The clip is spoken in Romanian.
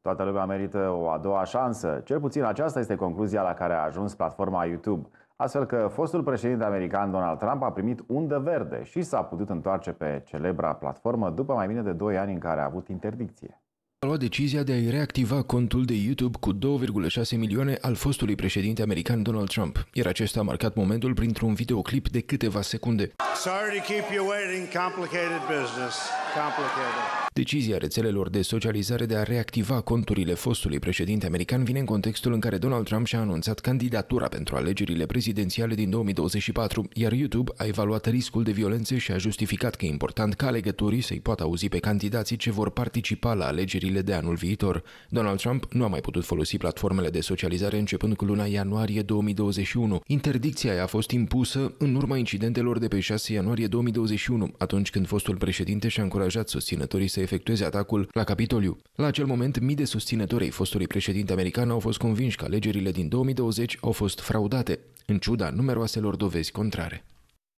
Toată lumea merită o a doua șansă. Cel puțin aceasta este concluzia la care a ajuns platforma YouTube. Astfel că fostul președinte american Donald Trump a primit undă verde și s-a putut întoarce pe celebra platformă după mai bine de 2 ani în care a avut interdicție. A luat decizia de a-i reactiva contul de YouTube cu 2,6 milioane al fostului președinte american Donald Trump, iar acesta a marcat momentul printr-un videoclip de câteva secunde. Sorry to keep you waiting, complicated business, complicated. Decizia rețelelor de socializare de a reactiva conturile fostului președinte american vine în contextul în care Donald Trump și-a anunțat candidatura pentru alegerile prezidențiale din 2024, iar YouTube a evaluat riscul de violențe și a justificat că e important ca alegătorii să-i poată auzi pe candidații ce vor participa la alegerile de anul viitor. Donald Trump nu a mai putut folosi platformele de socializare începând cu luna ianuarie 2021. Interdicția a fost impusă în urma incidentelor de pe 6 ianuarie 2021, atunci când fostul președinte și-a încurajat susținătorii să efectueze atacul la Capitoliu. La acel moment, mii de susținători ai fostului președinte american au fost convinși că alegerile din 2020 au fost fraudate, în ciuda numeroaselor dovezi contrare.